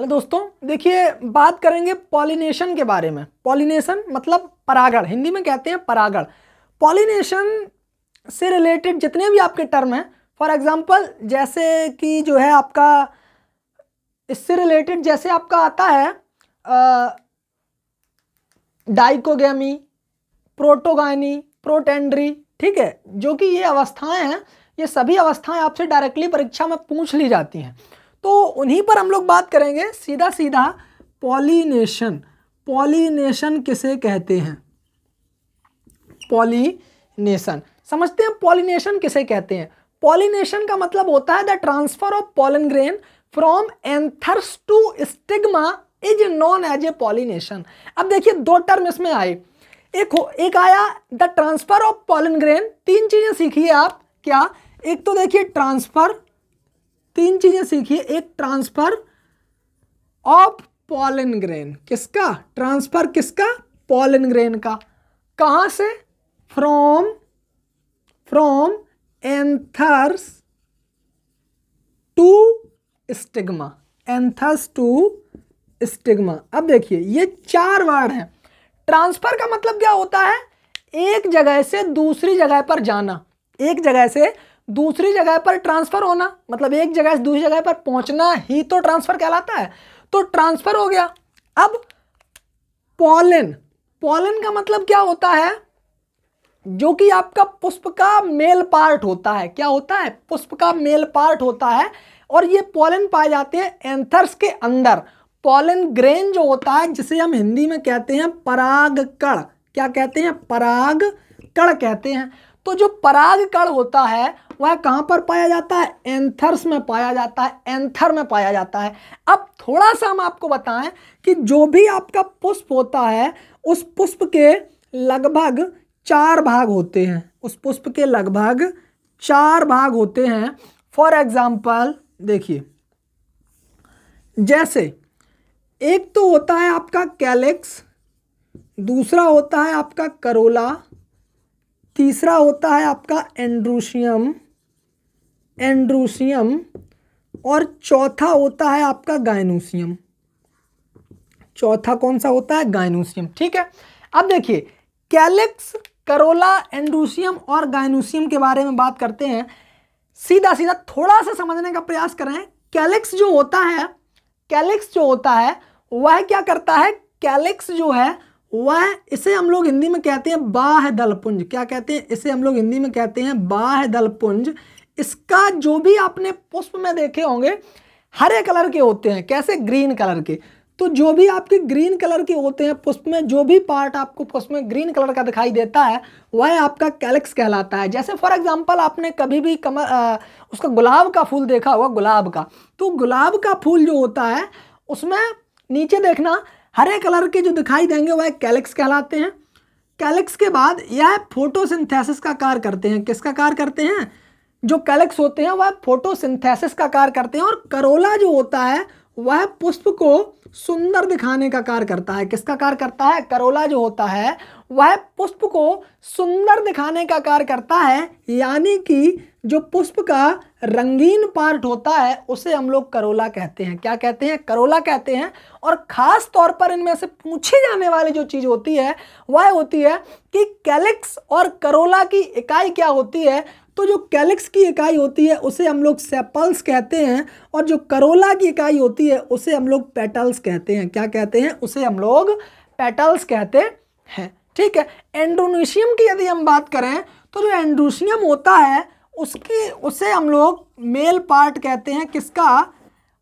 hello दोस्तों देखिए बात करेंगे पॉलिनेशन के बारे में पॉलिनेशन मतलब परागण हिंदी में कहते हैं परागण पॉलिनेशन से रिलेटेड जितने भी आपके टर्म हैं फॉर एग्ज़ाम्पल जैसे कि जो है आपका इससे रिलेटेड जैसे आपका आता है डाइकोगेमी प्रोटोगानी प्रोटेंड्री ठीक है जो कि ये अवस्थाएं हैं ये सभी अवस्थाएं आपसे डायरेक्टली परीक्षा में पूछ ली जाती हैं तो उन्हीं पर हम लोग बात करेंगे सीधा सीधा पॉलीनेशन पॉलीनेशन किसे कहते हैं पॉलीनेशन समझते हैं पॉलीनेशन किसे कहते हैं पॉलीनेशन का मतलब होता है the transfer of pollen grain from anthers to stigma is known as a pollination अब देखिए दो टर्म इसमें आए एक हो एक आया the transfer of pollen grain तीन चीज़ें सीखिए आप क्या एक तो देखिए ट्रांसफर तीन चीज़ें सीखिए एक ट्रांसफ़र ऑफ पॉलन ग्रेन किसका ट्रांसफ़र किसका पॉलन ग्रेन का कहा से from from anthers to stigma anthers to stigma अब देखिए ये चार वर्ड हैं ट्रांसफ़र का मतलब क्या होता है एक जगह से दूसरी जगह पर जाना एक जगह से दूसरी जगह पर ट्रांसफ़र होना मतलब एक जगह से दूसरी जगह पर पहुंचना ही तो ट्रांसफ़र कहलाता है तो ट्रांसफ़र हो गया अब पॉलन पॉलन का मतलब क्या होता है जो कि आपका पुष्प का मेल पार्ट होता है क्या होता है पुष्प का मेल पार्ट होता है और ये पॉलन पाए जाते हैं एंथर्स के अंदर पॉलन ग्रेन जो होता है जिसे हम हिंदी में कहते हैं पराग कण क्या कहते हैं पराग कण कहते हैं तो जो कण होता है वह कहां पर पाया जाता है एंथर्स में पाया जाता है एंथर में पाया जाता है अब थोड़ा सा हम आपको बताएं कि जो भी आपका पुष्प होता है उस पुष्प के लगभग चार भाग होते हैं उस पुष्प के लगभग चार भाग होते हैं फॉर एग्जाम्पल देखिए जैसे एक तो होता है आपका कैलेक्स दूसरा होता है आपका करोला तीसरा होता है आपका एंड्रूशियम एंड्रूशियम और चौथा होता है आपका गायनोशियम चौथा कौन सा होता है गायनोशियम ठीक है अब देखिए कैलिक्स करोला एंड्रूसियम और गायनोशियम के बारे में बात करते हैं सीधा सीधा थोड़ा सा समझने का प्रयास करें कैलिक्स जो होता है कैलिक्स जो होता है वह क्या करता है कैलिक्स जो है वह इसे हम लोग हिंदी में कहते हैं बाह दलपुंज क्या कहते हैं इसे हम लोग हिंदी में कहते हैं बाह दलपुंज इसका जो भी आपने पुष्प में देखे होंगे हरे कलर के होते हैं कैसे ग्रीन कलर के तो जो भी आपके ग्रीन कलर के होते हैं पुष्प में जो भी पार्ट आपको पुष्प में ग्रीन कलर का दिखाई देता है वह आपका कैलिक्स कहलाता है जैसे फॉर एग्जांपल आपने कभी भी कमर आ, उसका गुलाब का फूल देखा होगा गुलाब का तो गुलाब का फूल जो होता है उसमें नीचे देखना हरे कलर के जो दिखाई देंगे वह कैलेक्स कहलाते हैं कैलेक्स के बाद यह फोटोसिंथेसिस का कार्य करते हैं किसका कार्य करते हैं जो कैलेक्स होते हैं वह फोटोसिंथेसिस का कार्य करते हैं और करोला जो होता है वह पुष्प को सुंदर दिखाने का कार्य करता है किसका कार्य करता है करोला जो होता है वह पुष्प को सुंदर दिखाने का कार्य करता है यानी कि जो पुष्प का रंगीन पार्ट होता है उसे हम लोग करोला कहते हैं क्या कहते हैं करोला कहते हैं और ख़ास तौर पर इनमें से पूछी जाने वाली जो चीज़ होती है वह होती है कि कैलिक्स और करोला की इकाई क्या होती है तो जो कैलिक्स की इकाई होती है उसे हम लोग सेपल्स कहते हैं और जो करोला की इकाई होती है उसे हम लोग पेटल्स कहते हैं क्या कहते हैं उसे हम लोग पेटल्स कहते हैं ठीक है एंड्रोनिशियम की यदि हम बात करें तो जो एंड्रोशियम होता है उसकी उसे हम लोग मेल पार्ट कहते हैं किसका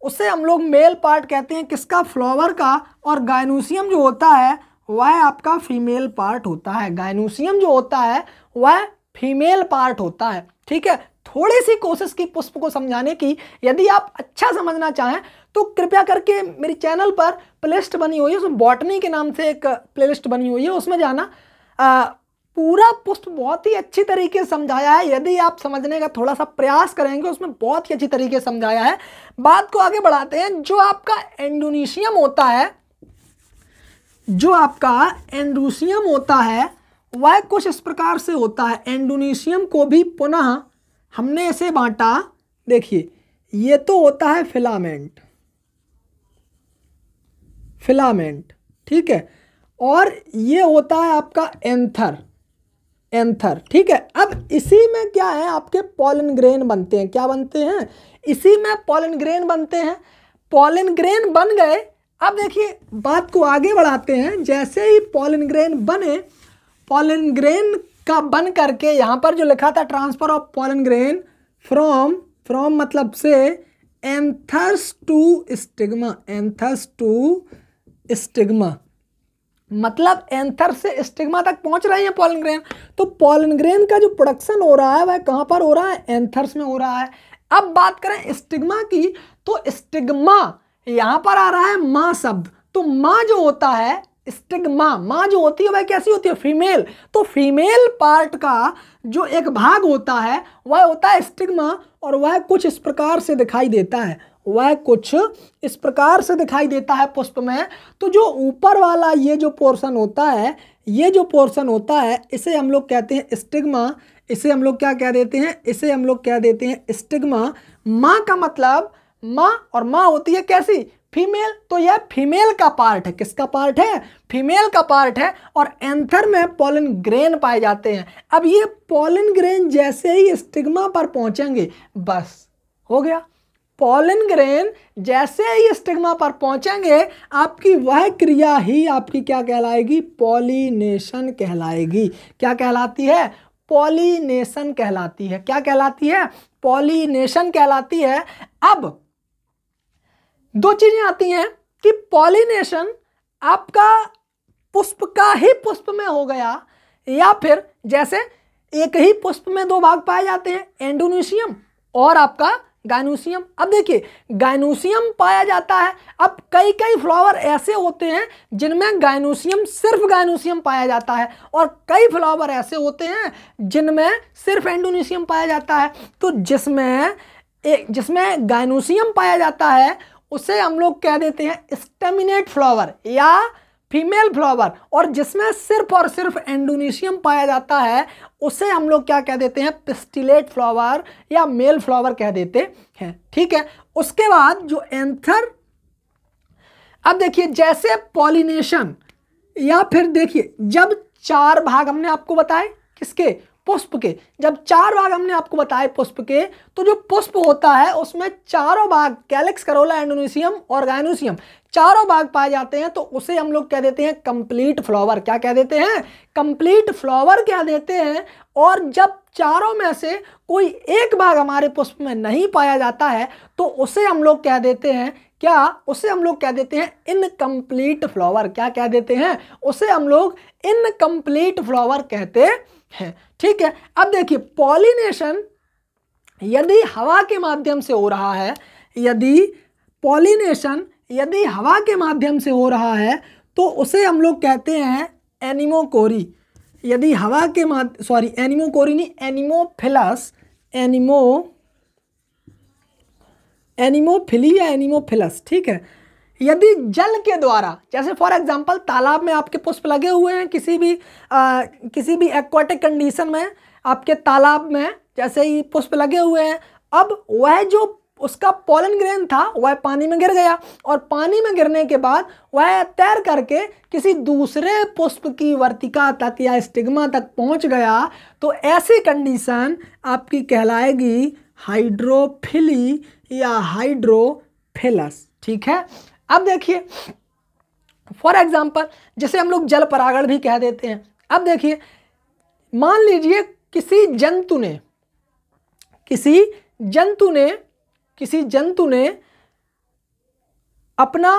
उसे हम लोग मेल पार्ट कहते हैं किसका फ्लावर का और गायनूसियम जो होता है वह आपका फीमेल पार्ट होता है गायनूसियम जो होता है वह फीमेल पार्ट होता है ठीक है थोड़ी सी कोशिश की पुष्प को समझाने की यदि आप अच्छा समझना चाहें तो कृपया करके मेरे चैनल पर प्लेलिस्ट बनी हुई है उसमें बॉटनी के नाम से एक प्लेलिस्ट बनी हुई है उसमें जाना आ, पूरा पुष्प बहुत ही अच्छी तरीके से समझाया है यदि आप समझने का थोड़ा सा प्रयास करेंगे उसमें बहुत ही अच्छी तरीके से समझाया है बात को आगे बढ़ाते हैं जो आपका एंडोनीशियम होता है जो आपका एंडोशियम होता है वह कुछ इस प्रकार से होता है एंडोनीशियम को भी पुनः हमने ऐसे बांटा देखिए ये तो होता है फिलामेंट फिलामेंट ठीक है और ये होता है आपका एंथर एंथर ठीक है अब इसी में क्या है आपके पॉलन ग्रेन बनते हैं क्या बनते हैं इसी में पॉलन ग्रेन बनते हैं पॉलन ग्रेन बन गए अब देखिए बात को आगे बढ़ाते हैं जैसे ही पॉलन ग्रेन बने पॉलन ग्रेन का बन करके यहाँ पर जो लिखा था transfer of pollen grain from from मतलब से anthers to stigma anthers to stigma मतलब एंथर से स्टिग्मा तक पहुंच रहे हैं पॉलन ग्रेन तो पॉलन ग्रेन का जो प्रोडक्शन हो रहा है वह कहाँ पर हो रहा है एंथर्स में हो रहा है अब बात करें स्टिग्मा की तो स्टिग्मा यहाँ पर आ रहा है माँ शब्द तो माँ जो होता है स्टिग्मा माँ जो होती है वह कैसी होती है फीमेल तो फीमेल पार्ट का जो एक भाग होता है वह होता है स्टिग्मा और वह कुछ इस प्रकार से दिखाई देता है वह कुछ इस प्रकार से दिखाई देता है पुष्प में तो जो ऊपर वाला ये जो पोर्शन होता है ये जो पोर्शन होता है इसे हम लोग कहते हैं स्टिग्मा इसे हम लोग क्या कह देते हैं इसे हम लोग कह देते हैं स्टिग्मा माँ का मतलब माँ और माँ होती है कैसी फीमेल तो यह फीमेल का पार्ट है किसका पार्ट है फीमेल का पार्ट है और एंथर में पॉलन ग्रेन पाए जाते हैं अब ये पॉलन ग्रेन जैसे ही स्टिग्मा पर पहुंचेंगे बस हो गया पॉलन ग्रेन जैसे ही स्टिग्मा पर पहुंचेंगे आपकी वह क्रिया ही आपकी क्या कहलाएगी पॉलिनेशन कहलाएगी क्या कहलाती है पॉलिनेशन कहलाती है क्या कहलाती है पॉलिनेशन कहलाती है अब दो चीज़ें आती हैं कि पॉलिनेशन आपका पुष्प का ही पुष्प में हो गया या फिर जैसे एक ही पुष्प में दो भाग पाए जाते हैं एंडोनीशियम और आपका गायनोशियम अब देखिए गायनोशियम पाया जाता है अब कई कई फ्लावर ऐसे होते हैं जिनमें गायनोशियम सिर्फ गायनोशियम पाया जाता है और कई फ्लावर ऐसे होते हैं जिनमें सिर्फ एंडोनीशियम पाया जाता है तो जिसमें जिसमें गायनोशियम पाया जाता है उसे हम लोग कह देते हैं स्टेमिनेट फ्लावर या फीमेल फ्लावर और जिसमें सिर्फ और सिर्फ एंडोनेशियम पाया जाता है उसे हम लोग क्या कह देते हैं पिस्टिलेट फ्लावर या मेल फ्लावर कह देते हैं ठीक है उसके बाद जो एंथर अब देखिए जैसे पॉलिनेशन या फिर देखिए जब चार भाग हमने आपको बताए किसके पुष्प के जब चार भाग हमने आपको बताए पुष्प के तो जो पुष्प होता है उसमें चारों भाग कैलेक्स करोला एंडोनिशियम और गायनोशियम चारों भाग पाए जाते हैं तो उसे हम लोग कह देते हैं कंप्लीट फ्लावर क्या कह देते हैं कंप्लीट फ्लावर कह देते हैं और जब चारों में से कोई एक भाग हमारे पुष्प में नहीं पाया जाता है तो उसे हम लोग कह देते हैं क्या उसे हम लोग कह देते हैं इनकम्प्लीट फ्लावर क्या कह देते हैं उसे हम लोग इनकम्प्लीट फ्लावर कहते हैं है ठीक है अब देखिए पॉलिनेशन यदि हवा के माध्यम से हो रहा है यदि पॉलिनेशन यदि हवा के माध्यम से हो रहा है तो उसे हम लोग कहते हैं एनिमोकोरी यदि हवा के माध सॉरी एनिमोकोरी नहीं एनिमोफिलस एनिमो एनिमोफिली या एनिमोफिलस ठीक है यदि जल के द्वारा जैसे फॉर एग्जांपल तालाब में आपके पुष्प लगे हुए हैं किसी भी आ, किसी भी एक्वाटिक कंडीशन में आपके तालाब में जैसे ही पुष्प लगे हुए हैं अब वह जो उसका पोलन ग्रेन था वह पानी में गिर गया और पानी में गिरने के बाद वह तैर करके किसी दूसरे पुष्प की वर्तिका तक या स्टिग्मा तक पहुंच गया तो ऐसी कंडीशन आपकी कहलाएगी हाइड्रोफिली या हाइड्रोफिलस ठीक है अब देखिए फॉर एग्जाम्पल जैसे हम लोग जल परागण भी कह देते हैं अब देखिए मान लीजिए किसी जंतु ने किसी जंतु ने किसी जंतु ने अपना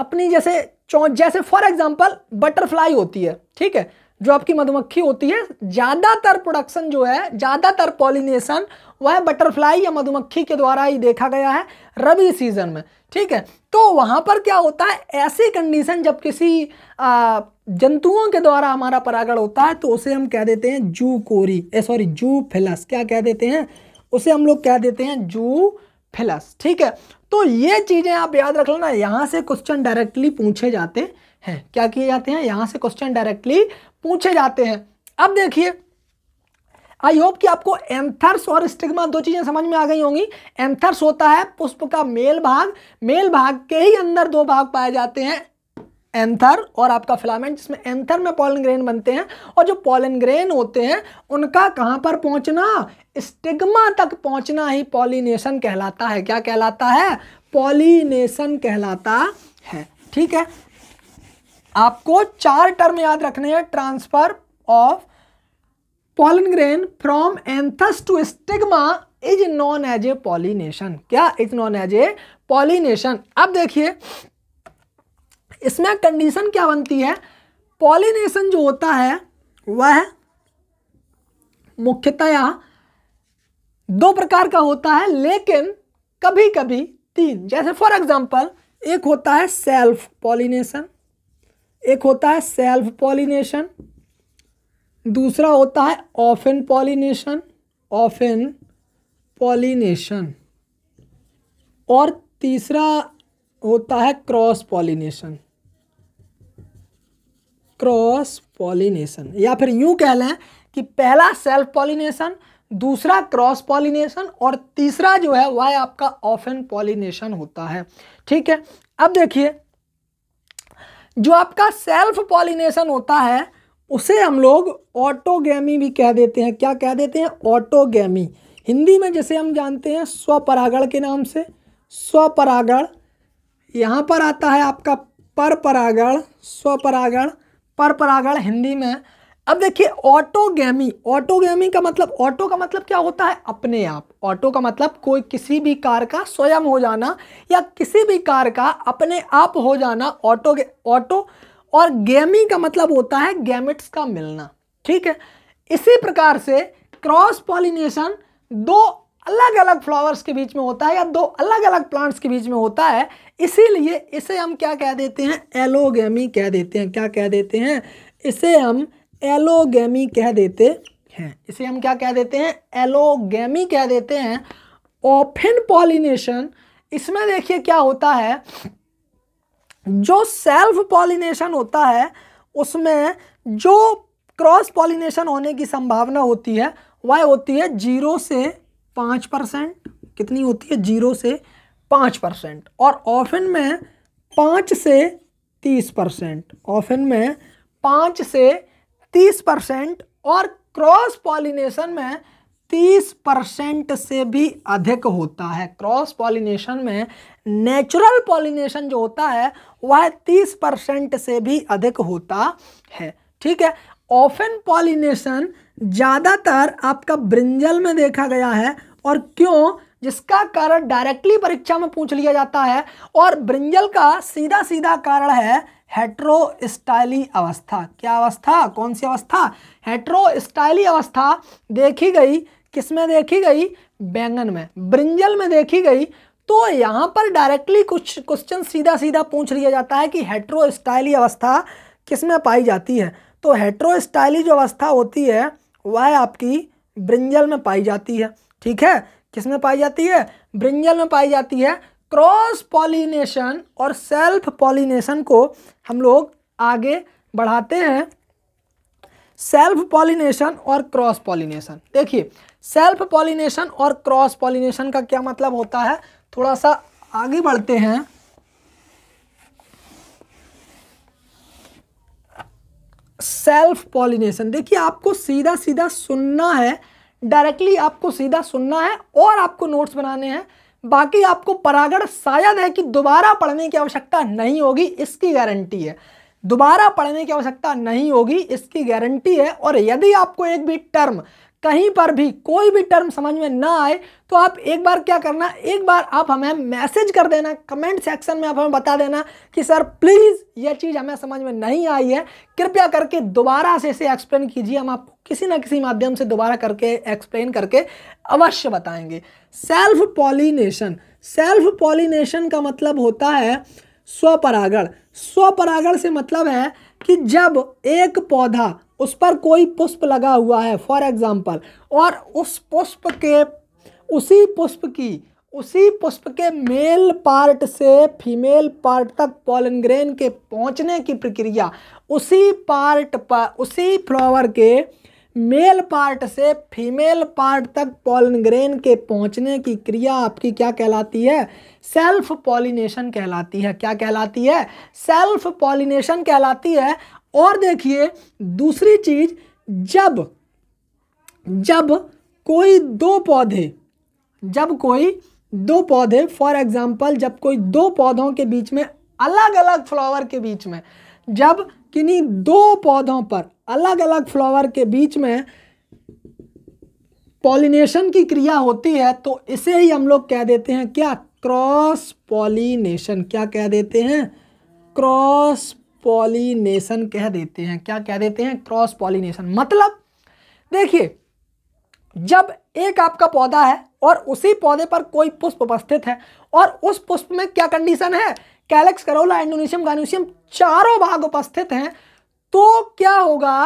अपनी जैसे चौ जैसे फॉर एग्जाम्पल बटरफ्लाई होती है ठीक है जो आपकी मधुमक्खी होती है ज़्यादातर प्रोडक्शन जो है ज़्यादातर पॉलिनेशन वह बटरफ्लाई या मधुमक्खी के द्वारा ही देखा गया है रबी सीजन में ठीक है तो वहां पर क्या होता है ऐसी कंडीशन जब किसी जंतुओं के द्वारा हमारा परागण होता है तो उसे हम कह देते हैं जू कोरी सॉरी जू फिलस क्या कह देते हैं उसे हम लोग कह देते हैं जू फिलस ठीक है तो ये चीज़ें आप याद रख लेना यहाँ से क्वेश्चन डायरेक्टली पूछे जाते हैं हैं क्या किए जाते हैं यहां से क्वेश्चन डायरेक्टली पूछे जाते हैं अब देखिए आई होप कि आपको एंथर्स और स्टिग्मा दो चीज़ें समझ में आ गई होंगी एंथर्स होता है पुष्प का मेल भाग मेल भाग के ही अंदर दो भाग पाए जाते हैं एंथर और आपका फिलामेंट जिसमें एंथर में पॉलन ग्रेन बनते हैं और जो पॉलन ग्रेन होते हैं उनका कहां पर पहुंचना स्टिग्मा तक पहुंचना ही पॉलिनेशन कहलाता है क्या कहलाता है पॉलिनेशन कहलाता है ठीक है आपको चार टर्म याद रखने हैं transfer of pollen grain from anthers to stigma is known as a pollination क्या is known as a pollination अब देखिए इसमें कंडीशन क्या बनती है पॉलिनेशन जो होता है वह मुख्यतया दो प्रकार का होता है लेकिन कभी कभी तीन जैसे फॉर एग्जांपल एक होता है सेल्फ पॉलिनेशन एक होता है सेल्फ पॉलिनेशन दूसरा होता है ऑफिन पॉलिनेशन ऑफिन पॉलिनेशन और तीसरा होता है क्रॉस पॉलिनेशन क्रॉस पॉलिनेशन या फिर यूं कह लें कि पहला सेल्फ पॉलिनेशन दूसरा क्रॉस पॉलिनेशन और तीसरा जो है वह आपका ऑफिन पॉलिनेशन होता है ठीक है अब देखिए जो आपका सेल्फ पॉलिनेशन होता है उसे हम लोग ऑटोगेमी भी कह देते हैं क्या कह देते हैं ऑटोगेमी हिंदी में जैसे हम जानते हैं स्वपरागण के नाम से स्वपरागण यहाँ पर आता है आपका पर परागण स्वपरागण पर परागण हिंदी में अब देखिए ऑटोगेमी ऑटोगेमी का मतलब ऑटो का मतलब क्या होता है अपने आप ऑटो का मतलब कोई किसी भी कार का स्वयं हो जाना या किसी भी कार का अपने आप हो जाना ऑटो ऑटो और गेमी का मतलब होता है गैमिट्स का मिलना ठीक है इसी प्रकार से क्रॉस पॉलिनेशन दो अलग अलग फ्लावर्स के बीच में होता है या दो अलग अलग प्लांट्स के बीच में होता है इसीलिए इसे हम क्या कह देते हैं एलोगेमी कह देते हैं क्या कह देते हैं इसे हम एलोगेमी कह देते हैं इसे हम क्या कह देते हैं एलोगेमी कह देते हैं ओफिन पॉलिनेशन इसमें देखिए क्या होता है जो सेल्फ पॉलिनेशन होता है उसमें जो क्रॉस पॉलिनेशन होने की संभावना होती है वह होती है जीरो से पाँच परसेंट कितनी होती है जीरो से पाँच परसेंट और ऑफिन में पाँच से तीस परसेंट ऑफिन में पाँच से तीस परसेंट और क्रॉस पॉलिनेशन में तीस परसेंट से भी अधिक होता है क्रॉस पॉलिनेशन में नेचुरल पॉलिनेशन जो होता है वह तीस परसेंट से भी अधिक होता है ठीक है ऑफन पॉलिनेशन ज़्यादातर आपका ब्रिंजल में देखा गया है और क्यों जिसका कारण डायरेक्टली परीक्षा में पूछ लिया जाता है और ब्रिंजल का सीधा सीधा कारण है हेट्रोस्टाइली अवस्था क्या अवस्था कौन सी अवस्था हेट्रोस्टाइली अवस्था देखी गई किस में देखी गई बैंगन में ब्रिंजल में देखी गई तो यहाँ पर डायरेक्टली कुछ क्वेश्चन सीधा सीधा पूछ लिया जाता है कि हेट्रोस्टाइली अवस्था किस में पाई जाती है तो हेट्रोस्टाइली जो अवस्था होती है वह आपकी ब्रिंजल में पाई जाती है ठीक है किस में पाई जाती है ब्रिंजल में पाई जाती है क्रॉस पॉलिनेशन और सेल्फ पॉलिनेशन को हम लोग आगे बढ़ाते हैं सेल्फ पॉलिनेशन और क्रॉस पॉलिनेशन देखिए सेल्फ पॉलिनेशन और क्रॉस पॉलिनेशन का क्या मतलब होता है थोड़ा सा आगे बढ़ते हैं सेल्फ पॉलिनेशन देखिए आपको सीधा सीधा सुनना है डायरेक्टली आपको सीधा सुनना है और आपको नोट्स बनाने हैं बाकी आपको परागण शायद है कि दोबारा पढ़ने की आवश्यकता नहीं होगी इसकी गारंटी है दोबारा पढ़ने की आवश्यकता नहीं होगी इसकी गारंटी है और यदि आपको एक भी टर्म कहीं पर भी कोई भी टर्म समझ में ना आए तो आप एक बार क्या करना एक बार आप हमें मैसेज कर देना कमेंट सेक्शन में आप हमें बता देना कि सर प्लीज़ यह चीज़ हमें समझ में नहीं आई है कृपया करके दोबारा से इसे एक्सप्लेन कीजिए हम आपको किसी ना किसी माध्यम से दोबारा करके एक्सप्लेन करके अवश्य बताएंगे सेल्फ पॉलिनेशन सेल्फ पॉलिनेशन का मतलब होता है स्वपरागण स्वपरागण से मतलब है कि जब एक पौधा उस पर कोई पुष्प लगा हुआ है फॉर एग्ज़ाम्पल और उस पुष्प के उसी पुष्प की उसी पुष्प के मेल पार्ट से फीमेल पार्ट तक पॉलन के पहुंचने की प्रक्रिया उसी पार्ट पर उसी फ्लावर के मेल पार्ट से फीमेल पार्ट तक पॉलन के पहुंचने की क्रिया आपकी क्या कहलाती है सेल्फ पॉलिनेशन कहलाती है क्या कहलाती है सेल्फ पॉलिनेशन कहलाती है और देखिए दूसरी चीज जब जब कोई दो पौधे जब कोई दो पौधे फॉर एग्जाम्पल जब कोई दो पौधों के बीच में अलग अलग फ्लावर के बीच में जब किन्हीं दो पौधों पर अलग अलग फ्लावर के बीच में पॉलिनेशन की क्रिया होती है तो इसे ही हम लोग कह देते हैं क्या क्रॉस पॉलिनेशन क्या कह देते हैं क्रॉस पॉलीनेशन कह देते हैं क्या कह देते हैं क्रॉस पॉलिनेशन मतलब देखिए जब एक आपका पौधा है और उसी पौधे पर कोई पुष्प उपस्थित है और उस पुष्प में क्या कंडीशन है कैलेक्स करोला इंडोनेशियम गानुशियम चारों भाग उपस्थित हैं तो क्या होगा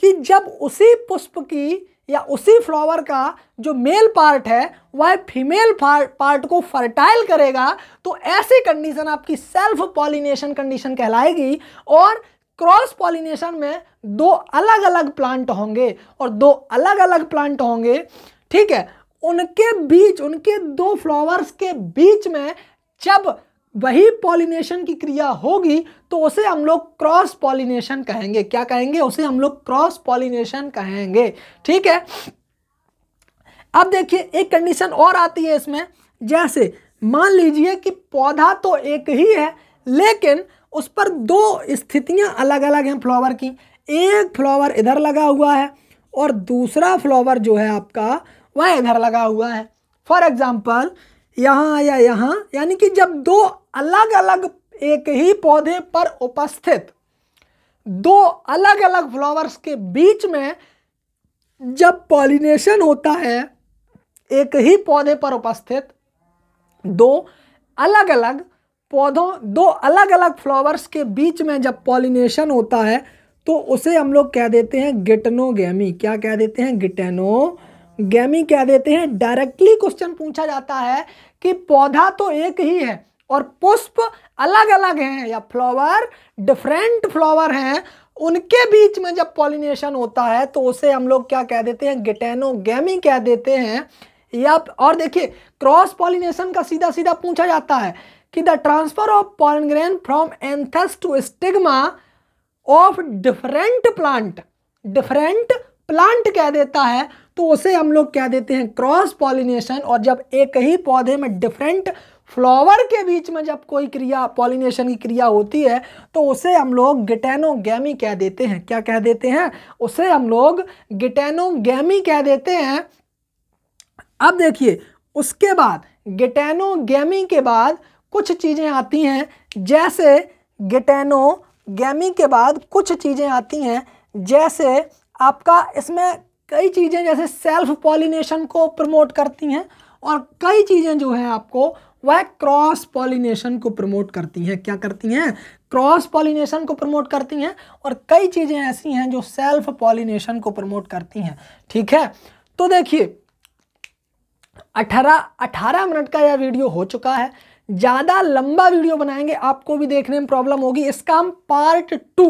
कि जब उसी पुष्प की या उसी फ्लावर का जो मेल पार्ट है वह फीमेल पार्ट को फर्टाइल करेगा तो ऐसी कंडीशन आपकी सेल्फ पॉलिनेशन कंडीशन कहलाएगी और क्रॉस पॉलिनेशन में दो अलग अलग प्लांट होंगे और दो अलग अलग प्लांट होंगे ठीक है उनके बीच उनके दो फ्लावर्स के बीच में जब वही पॉलिनेशन की क्रिया होगी तो उसे हम लोग क्रॉस पॉलिनेशन कहेंगे क्या कहेंगे उसे हम लोग क्रॉस पॉलिनेशन कहेंगे ठीक है अब देखिए एक कंडीशन और आती है इसमें जैसे मान लीजिए कि पौधा तो एक ही है लेकिन उस पर दो स्थितियां अलग अलग हैं फ्लावर की एक फ्लावर इधर लगा हुआ है और दूसरा फ्लावर जो है आपका वह इधर लगा हुआ है फॉर एग्ज़ाम्पल यहाँ या यहाँ यानी कि जब दो अलग अलग एक ही पौधे पर उपस्थित दो अलग अलग फ्लावर्स के बीच में जब पॉलिनेशन होता है एक ही पौधे पर उपस्थित दो अलग अलग पौधों दो अलग अलग फ्लावर्स के बीच में जब पॉलिनेशन होता है तो उसे हम लोग कह देते हैं गिटनोगेमी क्या कह देते हैं गिटेनो गैमी क्या देते हैं डायरेक्टली क्वेश्चन पूछा जाता है कि पौधा तो एक ही है और पुष्प अलग अलग हैं या फ्लावर डिफरेंट फ्लावर हैं उनके बीच में जब पॉलिनेशन होता है तो उसे हम लोग क्या कह देते हैं गैमी कह देते हैं या और देखिए क्रॉस पॉलिनेशन का सीधा सीधा पूछा जाता है कि the transfer of pollen grain from anthers to stigma of different plant different plant कह देता है तो उसे हम लोग क्या देते हैं क्रॉस पॉलिनेशन और जब एक ही पौधे में डिफरेंट फ्लावर के बीच में जब कोई क्रिया पॉलिनेशन की क्रिया होती है तो उसे हम लोग गिटेनोगेमी कह देते हैं क्या कह देते हैं उसे हम लोग गिटेनोगेमी कह देते हैं अब देखिए उसके बाद गिटेनोगेमी के बाद कुछ चीज़ें आती हैं जैसे गिटेनोगेमी के बाद कुछ चीज़ें आती हैं जैसे आपका इसमें कई चीज़ें जैसे सेल्फ पॉलिनेशन को प्रमोट करती हैं और कई चीज़ें जो हैं आपको वह क्रॉस पॉलिनेशन को प्रमोट करती हैं क्या करती हैं क्रॉस पॉलिनेशन को प्रमोट करती हैं और कई चीज़ें ऐसी हैं जो सेल्फ पॉलिनेशन को प्रमोट करती हैं ठीक है तो देखिए अठारह अठारह मिनट का यह वीडियो हो चुका है ज़्यादा लंबा वीडियो बनाएंगे आपको भी देखने में प्रॉब्लम होगी इसका हम पार्ट टू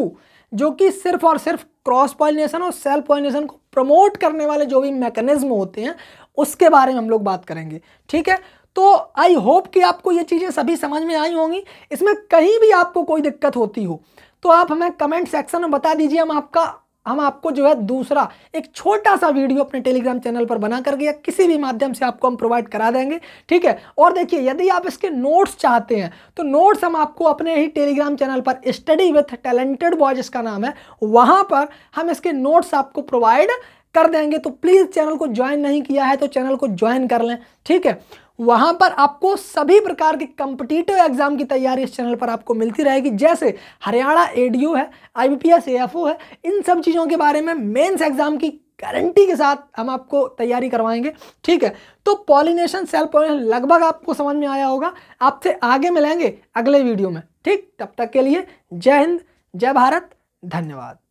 जो कि सिर्फ और सिर्फ क्रॉस पॉलिनेशन और सेल्फ पॉलिनेशन को प्रमोट करने वाले जो भी मैकेनिज्म होते हैं उसके बारे में हम लोग बात करेंगे ठीक है तो आई होप कि आपको ये चीज़ें सभी समझ में आई होंगी इसमें कहीं भी आपको कोई दिक्कत होती हो तो आप हमें कमेंट सेक्शन में बता दीजिए हम आपका हम आपको जो है दूसरा एक छोटा सा वीडियो अपने टेलीग्राम चैनल पर बना करके या किसी भी माध्यम से आपको हम प्रोवाइड करा देंगे ठीक है और देखिए यदि आप इसके नोट्स चाहते हैं तो नोट्स हम आपको अपने ही टेलीग्राम चैनल पर स्टडी विथ टैलेंटेड बॉयज इसका नाम है वहाँ पर हम इसके नोट्स आपको प्रोवाइड कर देंगे तो प्लीज़ चैनल को ज्वाइन नहीं किया है तो चैनल को ज्वाइन कर लें ठीक है वहां पर आपको सभी प्रकार के कम्पिटिटिव एग्जाम की तैयारी इस चैनल पर आपको मिलती रहेगी जैसे हरियाणा एडीओ है आईबीपीएस एएफओ है इन सब चीज़ों के बारे में मेंस एग्जाम की गारंटी के साथ हम आपको तैयारी करवाएंगे ठीक है तो पॉलिनेशन सेल्फ पॉलिनेशन लगभग आपको समझ में आया होगा आपसे आगे मिलेंगे अगले वीडियो में ठीक तब तक के लिए जय हिंद जय भारत धन्यवाद